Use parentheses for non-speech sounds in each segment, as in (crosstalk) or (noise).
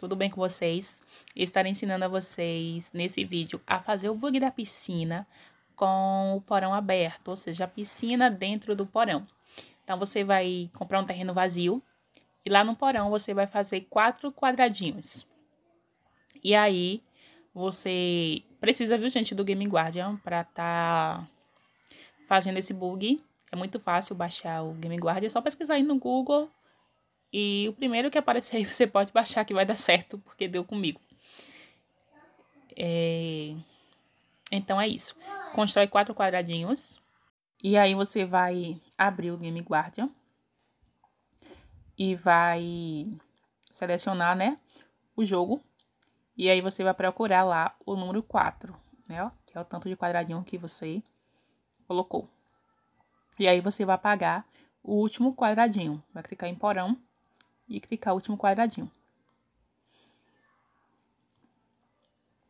Tudo bem com vocês? Estarei ensinando a vocês nesse vídeo a fazer o bug da piscina com o porão aberto, ou seja, a piscina dentro do porão. Então você vai comprar um terreno vazio e lá no porão você vai fazer quatro quadradinhos. E aí você precisa, viu, gente, do Game Guardian para tá fazendo esse bug. É muito fácil baixar o Game Guardian, é só pesquisar aí no Google e o primeiro que aparecer aí (laughs) você pode baixar que vai dar certo, porque deu comigo. É... Então é isso. Constrói quatro quadradinhos. E aí você vai abrir o Game Guardian. E vai selecionar, né, o jogo. E aí você vai procurar lá o número 4, né, que é o tanto de quadradinho que você colocou. E aí você vai apagar o último quadradinho. Vai clicar em porão e clicar o último quadradinho.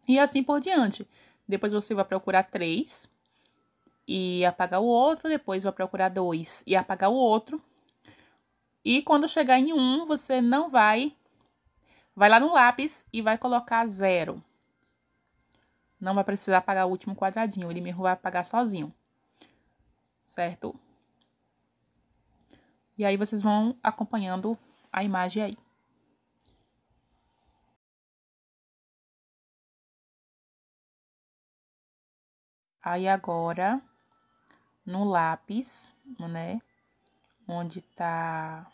E assim por diante. Depois você vai procurar três e apagar o outro, depois vai procurar dois e apagar o outro. E quando chegar em um, você não vai vai lá no lápis e vai colocar zero. Não vai precisar apagar o último quadradinho, ele mesmo vai apagar sozinho. Certo? E aí vocês vão acompanhando a imagem é aí. Aí agora, no lápis, né, onde tá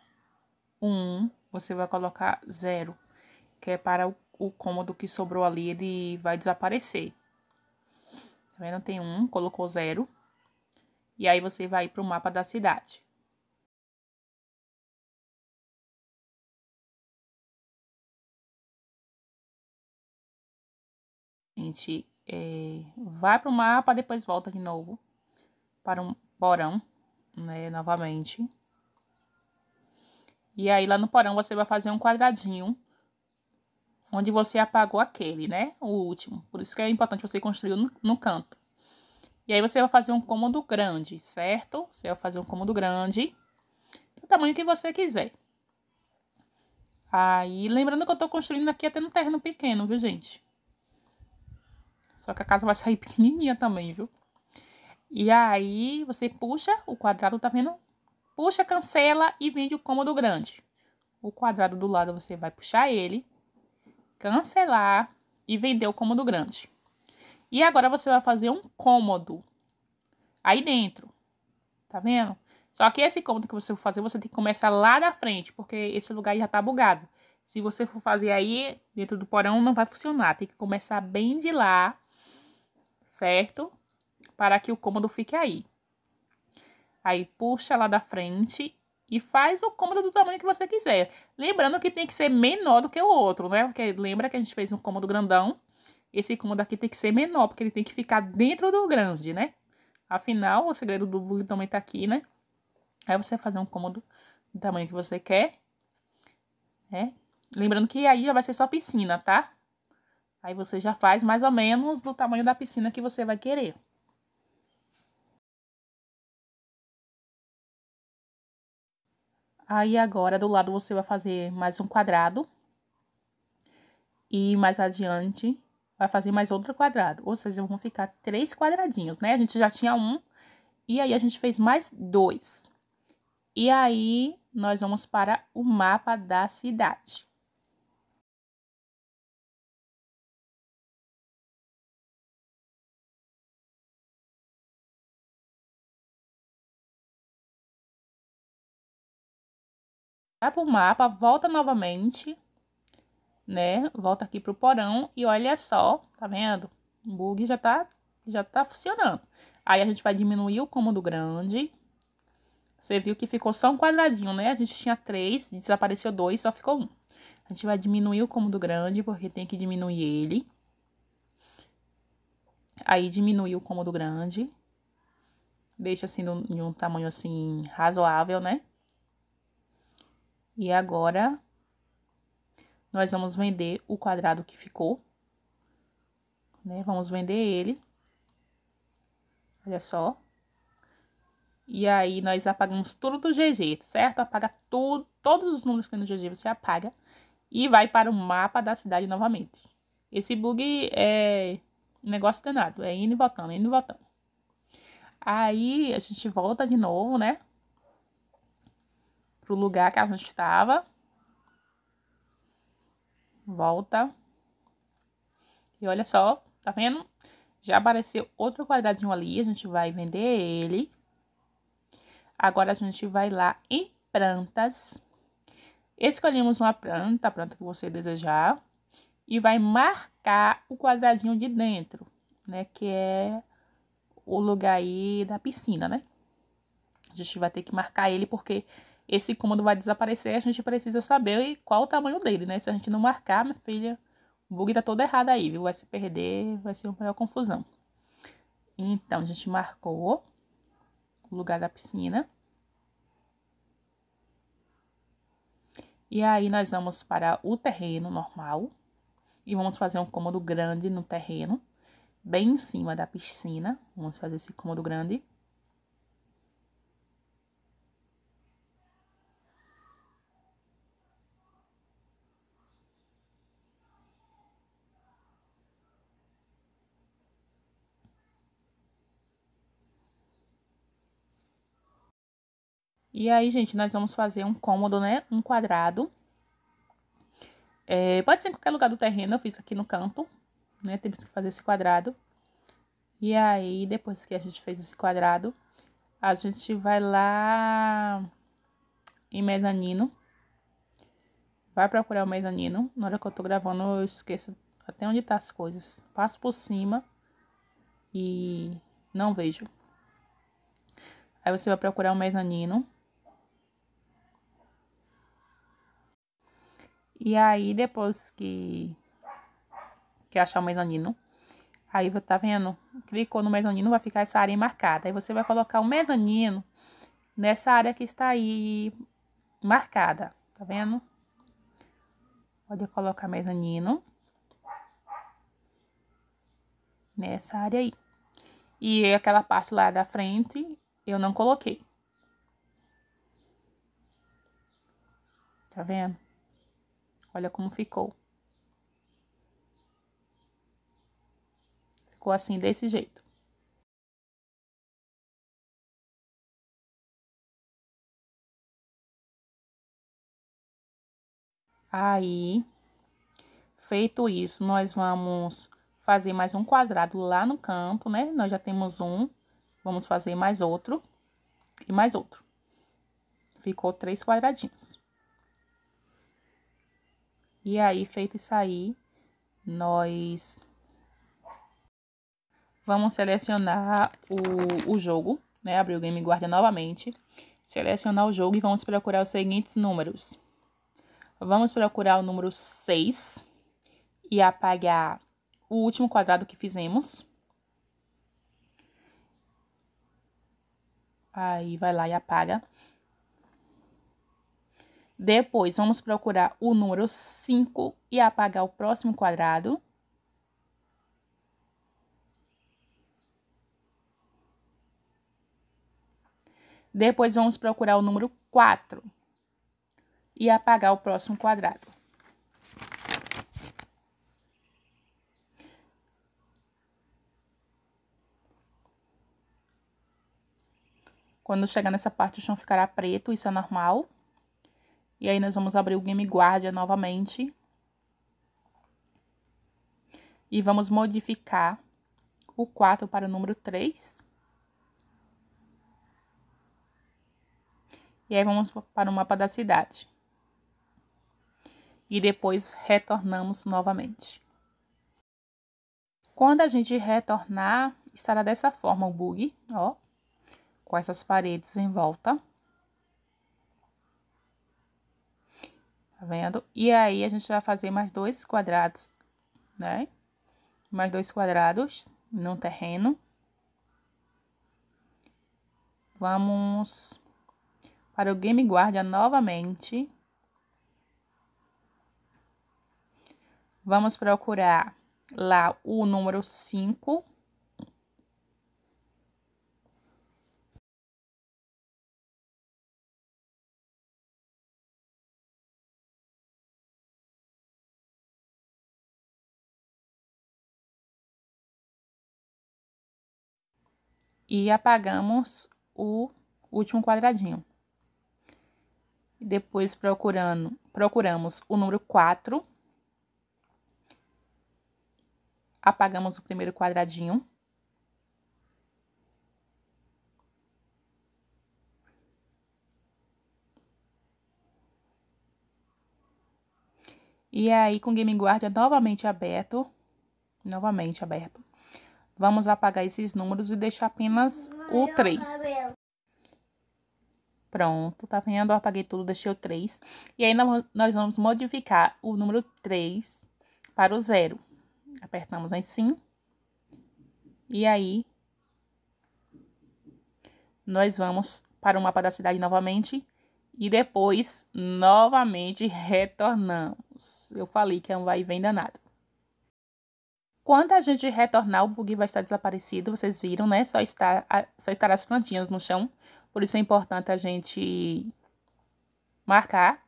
um, você vai colocar zero que é para o, cômodo que sobrou ali, ele vai desaparecer. Tá vendo? Tem um, colocou zero E aí você vai para o mapa da cidade. gente é, vai para o mapa, depois volta de novo para um porão, né, novamente. E aí, lá no porão, você vai fazer um quadradinho onde você apagou aquele, né, o último. Por isso que é importante você construir no, no canto. E aí, você vai fazer um cômodo grande, certo? Você vai fazer um cômodo grande, do tamanho que você quiser. Aí, lembrando que eu tô construindo aqui até no terreno pequeno, viu, gente? Só que a casa vai sair (laughs) pequenininha também, viu? E aí você puxa o quadrado, tá vendo? Puxa, cancela e vende o cômodo grande. O quadrado do lado você vai puxar ele, cancelar e vender o cômodo grande. E agora você vai fazer um cômodo aí dentro. Tá vendo? Só que esse cômodo que você for fazer, você tem que começar lá da frente, porque esse lugar já tá bugado. Se você for fazer aí dentro do porão, não vai funcionar. Tem que começar bem de lá certo? Para que o cômodo fique aí. Aí puxa lá da frente e faz o cômodo do tamanho que você quiser. Lembrando que tem que ser menor do que o outro, né? Porque lembra que a gente fez um cômodo grandão. Esse cômodo aqui tem que ser menor, porque ele tem que ficar dentro do grande, né? Afinal, o segredo do bug também tá aqui, né? Aí é você fazer um cômodo do tamanho que você quer, né? Lembrando que aí já vai ser só piscina, tá? Aí você já faz mais ou menos do tamanho da piscina que você vai querer. Aí agora do lado você vai fazer mais um quadrado. E mais adiante vai fazer mais outro quadrado. Ou seja, vão ficar três quadradinhos, né? A gente já tinha um. E aí a gente fez mais dois. E aí nós vamos para o mapa da cidade. vai pro mapa, volta novamente, né? Volta aqui pro porão e olha só, tá vendo? O bug já tá, já tá funcionando. Aí a gente vai diminuir o cômodo grande. Você viu que ficou só um quadradinho, né? A gente tinha três, desapareceu dois, só ficou um. A gente vai diminuir o cômodo grande, porque tem que diminuir ele. Aí diminui o cômodo grande. Deixa assim de um tamanho assim razoável, né? E agora, nós vamos vender o quadrado que ficou, né? Vamos vender ele. Olha só. E aí, nós apagamos tudo do GG, certo? Apaga tudo, todos os números que tem no GG você apaga e vai para o mapa da cidade novamente. Esse bug é negócio danado, é indo e voltando, indo e voltando. Aí, a gente volta de novo, né? pro lugar que a gente estava. Volta. E olha só, tá vendo? Já apareceu outro quadradinho ali, a gente vai vender ele. Agora, a gente vai lá em plantas. Escolhemos uma planta, a planta que você desejar. E vai marcar o quadradinho de dentro, né? Que é o lugar aí da piscina, né? A gente vai ter que marcar ele porque esse cômodo vai desaparecer, a gente precisa saber qual o tamanho dele, né? Se a gente não marcar, minha filha, o bug tá todo errado aí, viu? Vai se perder, vai ser uma maior confusão. Então, a gente marcou o lugar da piscina. E aí, nós vamos para o terreno normal. E vamos fazer um cômodo grande no terreno, bem em cima da piscina. Vamos fazer esse cômodo grande. E aí, gente, nós vamos fazer um cômodo, né? Um quadrado. É, pode ser em qualquer lugar do terreno, eu fiz aqui no canto, né? Temos que fazer esse quadrado. E aí, depois que a gente fez esse quadrado, a gente vai lá em mezanino. Vai procurar o mezanino. Na hora que eu tô gravando, eu esqueço até onde tá as coisas. Passo por cima e não vejo. Aí você vai procurar o mezanino. E aí, depois que, que achar o mezanino, aí você tá vendo? Clicou no mezanino, vai ficar essa área marcada. Aí você vai colocar o mezanino nessa área que está aí marcada, tá vendo? Pode colocar mezanino nessa área aí. E aquela parte lá da frente eu não coloquei. Tá vendo? Olha como ficou. Ficou assim, desse jeito. Aí, feito isso, nós vamos fazer mais um quadrado lá no canto, né? Nós já temos um, vamos fazer mais outro e mais outro. Ficou três quadradinhos. E aí, feito isso aí, nós vamos selecionar o, o jogo, né? Abrir o Game Guarda novamente, selecionar o jogo e vamos procurar os seguintes números. Vamos procurar o número 6 e apagar o último quadrado que fizemos. Aí vai lá e apaga. Depois, vamos procurar o número 5 e apagar o próximo quadrado. Depois, vamos procurar o número 4 e apagar o próximo quadrado. Quando chegar nessa parte, o chão ficará preto, isso é normal. E aí, nós vamos abrir o Game Guardia novamente. E vamos modificar o 4 para o número 3. E aí, vamos para o mapa da cidade. E depois, retornamos novamente. Quando a gente retornar, estará dessa forma o bug, ó. Com essas paredes em volta. tá vendo? E aí, a gente vai fazer mais dois quadrados, né? Mais dois quadrados no terreno. Vamos para o Game Guardia novamente. Vamos procurar lá o número 5. e apagamos o último quadradinho. Depois procurando, procuramos o número 4. Apagamos o primeiro quadradinho. E aí, com o Game Guard novamente aberto, novamente aberto, Vamos apagar esses números e deixar apenas o 3. Pronto, tá vendo? Eu apaguei tudo, deixei o 3. E aí nós vamos modificar o número 3 para o zero. Apertamos em sim. E aí, nós vamos para o mapa da cidade novamente. E depois, novamente, retornamos. Eu falei que é um vai e vem danado. Quando a gente retornar, o bug vai estar desaparecido, vocês viram, né? Só, está, só estará as plantinhas no chão, por isso é importante a gente marcar.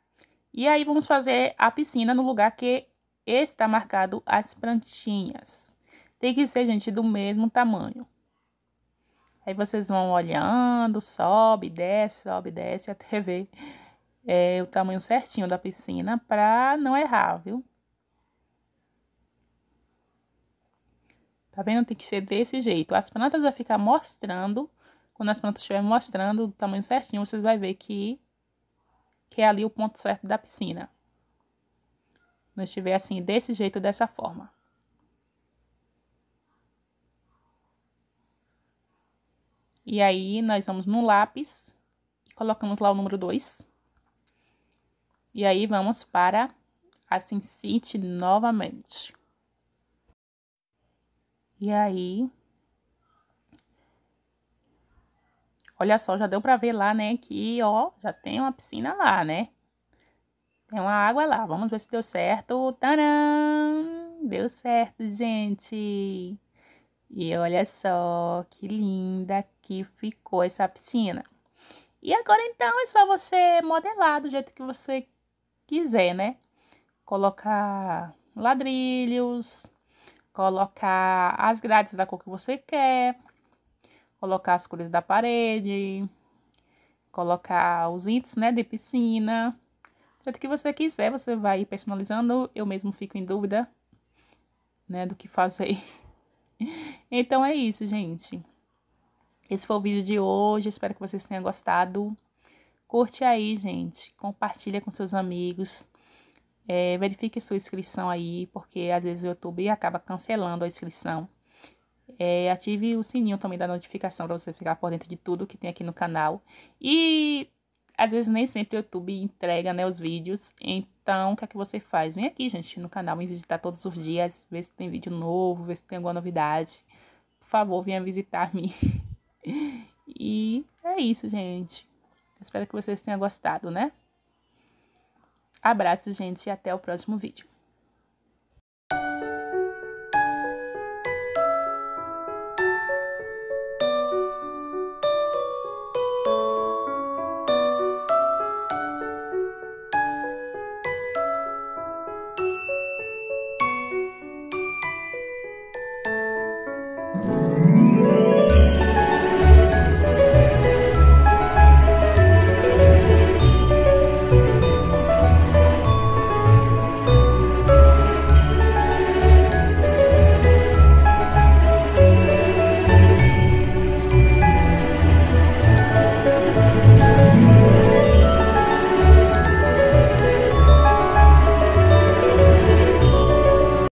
E aí, vamos fazer a piscina no lugar que está marcado as plantinhas. Tem que ser, gente, do mesmo tamanho. Aí vocês vão olhando, sobe, desce, sobe, desce, (laughs) até ver é, o tamanho certinho da piscina, para não errar, viu? Tá vendo? Tem que ser desse jeito. As plantas vão ficar mostrando. Quando as plantas estiverem mostrando o tamanho certinho, vocês vão ver que, que é ali o ponto certo da piscina. Não estiver assim, desse jeito, dessa forma. E aí, nós vamos no lápis colocamos lá o número 2. E aí, vamos para a Sin novamente. E aí, olha só, já deu pra ver lá, né, que, ó, já tem uma piscina lá, né? Tem uma água lá, vamos ver se deu certo. Tadam! Deu certo, gente! E olha só, que linda que ficou essa piscina. E agora, então, é só você modelar do jeito que você quiser, né? Colocar ladrilhos, colocar as grades da cor que você quer, colocar as cores da parede, colocar os índices, né, de piscina. Tanto que você quiser, você vai personalizando. Eu mesmo fico em dúvida, né, do que fazer. (laughs) Então é isso, gente. Esse foi o vídeo de hoje. Espero que vocês tenham gostado. Curte aí, gente. Compartilha com seus amigos. É, verifique sua inscrição aí, porque às vezes o YouTube acaba cancelando a inscrição. É, ative o sininho também da notificação para você ficar por dentro de tudo que tem aqui no canal. E às vezes nem sempre o YouTube entrega né, os vídeos. Então, o que é que você faz? Vem aqui, gente, no canal, me visitar todos os dias, ver se tem vídeo novo, ver se tem alguma novidade. Por favor, venha visitar-me. (laughs) e é isso, gente. Espero que vocês tenham gostado, né? Abraço, gente, e até o próximo vídeo.